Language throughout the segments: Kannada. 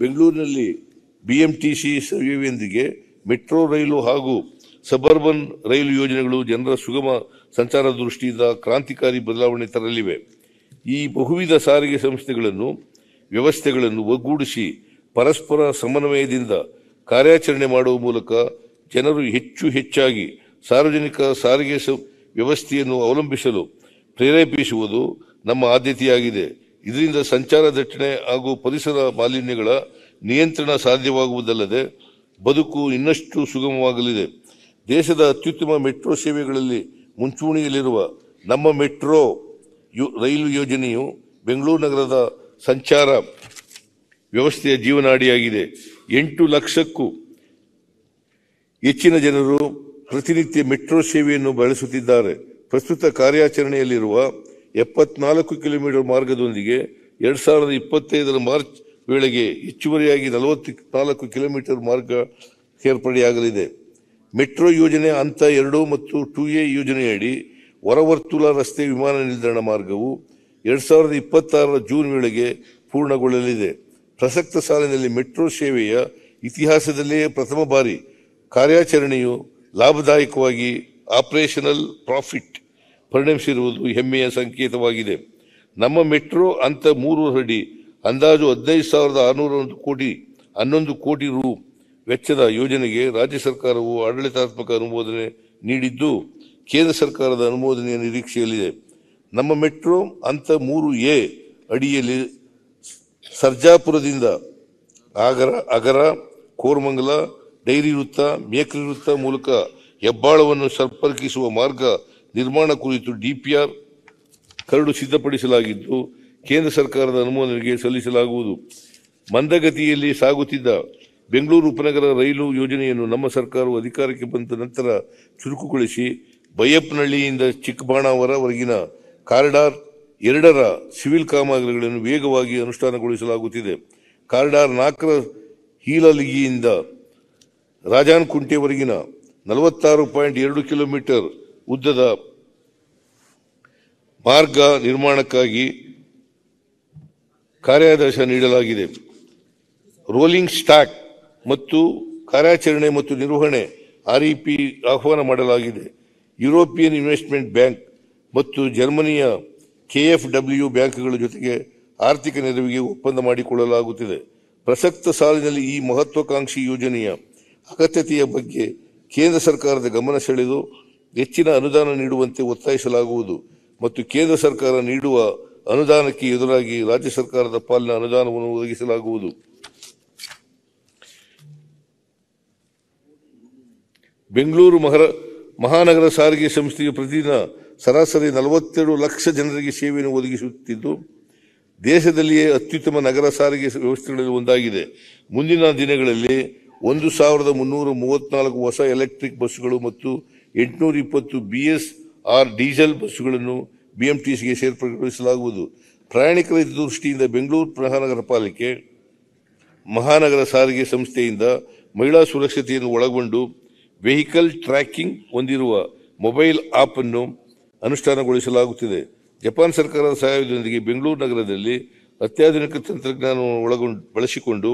ಬೆಂಗಳೂರಿನಲ್ಲಿ ಬಿ ಎಂ ಟಿ ಸಿ ಸೇವೆಯೊಂದಿಗೆ ಮೆಟ್ರೋ ರೈಲು ಹಾಗೂ ಸಬರ್ಬನ್ ರೈಲು ಯೋಜನೆಗಳು ಜನರ ಸುಗಮ ಸಂಚಾರ ದೃಷ್ಟಿಯಿಂದ ಕ್ರಾಂತಿಕಾರಿ ಬದಲಾವಣೆ ತರಲಿವೆ ಈ ಬಹುವಿಧ ಸಾರಿಗೆ ಸಂಸ್ಥೆಗಳನ್ನು ವ್ಯವಸ್ಥೆಗಳನ್ನು ಒಗ್ಗೂಡಿಸಿ ಪರಸ್ಪರ ಸಮನ್ವಯದಿಂದ ಕಾರ್ಯಾಚರಣೆ ಮಾಡುವ ಮೂಲಕ ಜನರು ಹೆಚ್ಚು ಹೆಚ್ಚಾಗಿ ಸಾರ್ವಜನಿಕ ಸಾರಿಗೆ ವ್ಯವಸ್ಥೆಯನ್ನು ಅವಲಂಬಿಸಲು ಪ್ರೇರೇಪಿಸುವುದು ನಮ್ಮ ಆದ್ಯತೆಯಾಗಿದೆ ಇದರಿಂದ ಸಂಚಾರ ದಟ್ಟಣೆ ಹಾಗೂ ಪರಿಸರ ಮಾಲಿನ್ಯಗಳ ನಿಯಂತ್ರಣ ಸಾಧ್ಯವಾಗುವುದಲ್ಲದೆ ಬದುಕು ಇನ್ನಷ್ಟು ಸುಗಮವಾಗಲಿದೆ ದೇಶದ ಅತ್ಯುತ್ತಮ ಮೆಟ್ರೋ ಸೇವೆಗಳಲ್ಲಿ ಮುಂಚೂಣಿಯಲ್ಲಿರುವ ನಮ್ಮ ಮೆಟ್ರೋ ರೈಲು ಯೋಜನೆಯು ಬೆಂಗಳೂರು ನಗರದ ಸಂಚಾರ ವ್ಯವಸ್ಥೆಯ ಜೀವನಾಡಿಯಾಗಿದೆ ಎಂಟು ಲಕ್ಷಕ್ಕೂ ಹೆಚ್ಚಿನ ಜನರು ಪ್ರತಿನಿತ್ಯ ಮೆಟ್ರೋ ಸೇವೆಯನ್ನು ಬಳಸುತ್ತಿದ್ದಾರೆ ಪ್ರಸ್ತುತ ಕಾರ್ಯಾಚರಣೆಯಲ್ಲಿರುವ ಎಪ್ಪತ್ನಾಲ್ಕು ಕಿಲೋಮೀಟರ್ ಮಾರ್ಗದೊಂದಿಗೆ ಎರಡು ಸಾವಿರದ ಇಪ್ಪತ್ತೈದರ ಮಾರ್ಚ್ ವೇಳೆಗೆ ಹೆಚ್ಚುವರಿಯಾಗಿ ನಲವತ್ತು ನಾಲ್ಕು ಕಿಲೋಮೀಟರ್ ಮಾರ್ಗ ಸೇರ್ಪಡೆಯಾಗಲಿದೆ ಮೆಟ್ರೋ ಯೋಜನೆ ಹಂತ ಎರಡು ಮತ್ತು ಟು ಎ ಯೋಜನೆಯಡಿ ಹೊರವರ್ತುಲ ರಸ್ತೆ ವಿಮಾನ ನಿಲ್ದಾಣ ಮಾರ್ಗವು ಎರಡು ಸಾವಿರದ ಇಪ್ಪತ್ತಾರರ ಜೂನ್ ವೇಳೆಗೆ ಪೂರ್ಣಗೊಳ್ಳಲಿದೆ ಪ್ರಸಕ್ತ ಸಾಲಿನಲ್ಲಿ ಮೆಟ್ರೋ ಸೇವೆಯ ಇತಿಹಾಸದಲ್ಲಿಯೇ ಪ್ರಥಮ ಬಾರಿ ಕಾರ್ಯಾಚರಣೆಯು ಲಾಭದಾಯಕವಾಗಿ ಆಪರೇಷನಲ್ ಪ್ರಾಫಿಟ್ ಪರಿಣಮಿಸಿರುವುದು ಹೆಮ್ಮೆಯ ಸಂಕೇತವಾಗಿದೆ ನಮ್ಮ ಮೆಟ್ರೋ ಅಂತ ಮೂರು ಅಡಿ ಅಂದಾಜು ಹದಿನೈದು ಸಾವಿರದ ಆರುನೂರ ಕೋಟಿ ಹನ್ನೊಂದು ಕೋಟಿ ರು ವೆಚ್ಚದ ಯೋಜನೆಗೆ ರಾಜ್ಯ ಸರ್ಕಾರವು ಆಡಳಿತಾತ್ಮಕ ಅನುಮೋದನೆ ನೀಡಿದ್ದು ಕೇಂದ್ರ ಸರ್ಕಾರದ ಅನುಮೋದನೆಯ ನಿರೀಕ್ಷೆಯಲ್ಲಿದೆ ನಮ್ಮ ಮೆಟ್ರೋ ಅಂತ ಮೂರು ಎ ಅಡಿಯಲ್ಲಿ ಸರ್ಜಾಪುರದಿಂದ ಆಗರ ಅಗರ ಕೋರ್ಮಂಗಲ ಡೈರಿ ವೃತ್ತ ಮೇಕ್ರಿ ವೃತ್ತ ಮೂಲಕ ಹೆಬ್ಬಾಳವನ್ನು ಸಂಪರ್ಕಿಸುವ ಮಾರ್ಗ ನಿರ್ಮಾಣ ಕುರಿತು ಡಿಪಿಆರ್ ಕರಡು ಸಿದ್ಧಪಡಿಸಲಾಗಿದ್ದು ಕೇಂದ್ರ ಸರ್ಕಾರದ ಅನುಮೋದನೆಗೆ ಸಲ್ಲಿಸಲಾಗುವುದು ಮಂದಗತಿಯಲ್ಲಿ ಸಾಗುತ್ತಿದ್ದ ಬೆಂಗಳೂರು ಉಪನಗರ ರೈಲು ಯೋಜನೆಯನ್ನು ನಮ್ಮ ಸರ್ಕಾರವು ಅಧಿಕಾರಕ್ಕೆ ಬಂದ ನಂತರ ಚುರುಕುಗೊಳಿಸಿ ಬೈಯಪ್ಪನಹಳ್ಳಿಯಿಂದ ಚಿಕ್ಕಬಾಣಾವರವರೆಗಿನ ಕಾರಿಡಾರ್ ಎರಡರ ಸಿವಿಲ್ ಕಾಮಗಾರಿಗಳನ್ನು ವೇಗವಾಗಿ ಅನುಷ್ಠಾನಗೊಳಿಸಲಾಗುತ್ತಿದೆ ಕಾರಿಡಾರ್ ನಾಲ್ಕರ ಹೀಲಲಿಗಿಯಿಂದ ರಾಜಾನ್ಕುಂಟೆವರೆಗಿನ ನಲವತ್ತಾರು ಪಾಯಿಂಟ್ ಎರಡು ಕಿಲೋಮೀಟರ್ ಉದ್ದದ ಮಾರ್ಗ ನಿರ್ಮಾಣಕ್ಕಾಗಿ ಕಾರ್ಯಾದೇಶ ನೀಡಲಾಗಿದೆ ರೋಲಿಂಗ್ ಸ್ಟಾಕ್ ಮತ್ತು ಕಾರ್ಯಾಚರಣೆ ಮತ್ತು ನಿರ್ವಹಣೆ ಆರ್ಇಪಿ e ಆಹ್ವಾನ ಮಾಡಲಾಗಿದೆ ಯುರೋಪಿಯನ್ ಇನ್ವೆಸ್ಟ್ಮೆಂಟ್ ಬ್ಯಾಂಕ್ ಮತ್ತು ಜರ್ಮನಿಯ ಕೆಎಫ್ ಡಬ್ಲ್ಯೂ ಬ್ಯಾಂಕ್ಗಳ ಜೊತೆಗೆ ಆರ್ಥಿಕ ನೆರವಿಗೆ ಒಪ್ಪಂದ ಮಾಡಿಕೊಳ್ಳಲಾಗುತ್ತಿದೆ ಪ್ರಸಕ್ತ ಸಾಲಿನಲ್ಲಿ ಈ ಮಹತ್ವಾಕಾಂಕ್ಷಿ ಯೋಜನೆಯ ಅಗತ್ಯತೆಯ ಬಗ್ಗೆ ಕೇಂದ್ರ ಸರ್ಕಾರದ ಗಮನ ಸೆಳೆದು ಹೆಚ್ಚಿನ ಅನುದಾನ ನೀಡುವಂತೆ ಒತ್ತಾಯಿಸಲಾಗುವುದು ಮತ್ತು ಕೇಂದ್ರ ಸರ್ಕಾರ ನೀಡುವ ಅನುದಾನಕ್ಕೆ ಎದುರಾಗಿ ರಾಜ್ಯ ಸರ್ಕಾರದ ಪಾಲಿನ ಅನುದಾನವನ್ನು ಒದಗಿಸಲಾಗುವುದು ಬೆಂಗಳೂರು ಮಹರ ಮಹಾನಗರ ಸಾರಿಗೆ ಸಂಸ್ಥೆಯು ಪ್ರತಿದಿನ ಸರಾಸರಿ ನಲವತ್ತೆರಡು ಲಕ್ಷ ಜನರಿಗೆ ಸೇವೆಯನ್ನು ಒದಗಿಸುತ್ತಿದ್ದು ದೇಶದಲ್ಲಿಯೇ ಅತ್ಯುತ್ತಮ ನಗರ ಸಾರಿಗೆ ವ್ಯವಸ್ಥೆಗಳಲ್ಲಿ ಒಂದಾಗಿದೆ ಮುಂದಿನ ದಿನಗಳಲ್ಲಿ ಒಂದು ಸಾವಿರದ ಮುನ್ನೂರ ಮೂವತ್ತ್ನಾಲ್ಕು ಹೊಸ ಎಲೆಕ್ಟ್ರಿಕ್ ಬಸ್ಗಳು ಮತ್ತು ಎಂಟುನೂರ ಇಪ್ಪತ್ತು ಬಿ ಎಸ್ ಆರ್ ಡೀಸೆಲ್ ಬಸ್ಸುಗಳನ್ನು ಬಿಎಂಟಿಸಿಗೆ ಸೇರ್ಪಡೆಗೊಳಿಸಲಾಗುವುದು ಪ್ರಯಾಣಿಕರ ದೃಷ್ಟಿಯಿಂದ ಬೆಂಗಳೂರು ಮಹಾನಗರ ಪಾಲಿಕೆ ಮಹಾನಗರ ಸಾರಿಗೆ ಸಂಸ್ಥೆಯಿಂದ ಮಹಿಳಾ ಸುರಕ್ಷತೆಯನ್ನು ಒಳಗೊಂಡು ವೆಹಿಕಲ್ ಟ್ರ್ಯಾಕಿಂಗ್ ಹೊಂದಿರುವ ಮೊಬೈಲ್ ಆಪ್ ಅನ್ನು ಅನುಷ್ಠಾನಗೊಳಿಸಲಾಗುತ್ತಿದೆ ಜಪಾನ್ ಸರ್ಕಾರದ ಸಹಾಯದೊಂದಿಗೆ ಬೆಂಗಳೂರು ನಗರದಲ್ಲಿ ಅತ್ಯಾಧುನಿಕ ತಂತ್ರಜ್ಞಾನವನ್ನು ಒಳಗೊಂಡು ಬಳಸಿಕೊಂಡು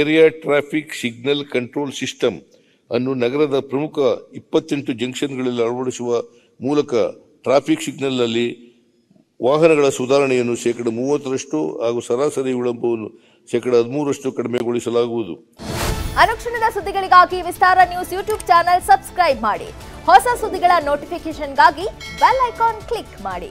area traffic signal control system ಅನ್ನು ನಗರದ ಪ್ರಮುಖ ಇಪ್ಪತ್ತೆಂಟು ಜಂಕ್ಷನ್ಗಳಲ್ಲಿ ಅಳವಡಿಸುವ ಮೂಲಕ ಟ್ರಾಫಿಕ್ ಸಿಗ್ನಲ್ನಲ್ಲಿ ವಾಹನಗಳ ಸುಧಾರಣೆಯನ್ನು ಶೇಕಡ ಮೂವತ್ತರಷ್ಟು ಹಾಗೂ ಸರಾಸರಿ ವಿಳಂಬವನ್ನು ಶೇಕಡ ಹದಿಮೂರಷ್ಟು ಕಡಿಮೆಗೊಳಿಸಲಾಗುವುದು ಅನುಕ್ಷಣದ ಸುದ್ದಿಗಳಿಗಾಗಿ Vistara news YouTube channel subscribe ಮಾಡಿ ಹೊಸ ಸುದ್ದಿಗಳ ನೋಟಿಫಿಕೇಶನ್ಗಾಗಿ ಬೆಲ್ ಐಕಾನ್ ಕ್ಲಿಕ್ ಮಾಡಿ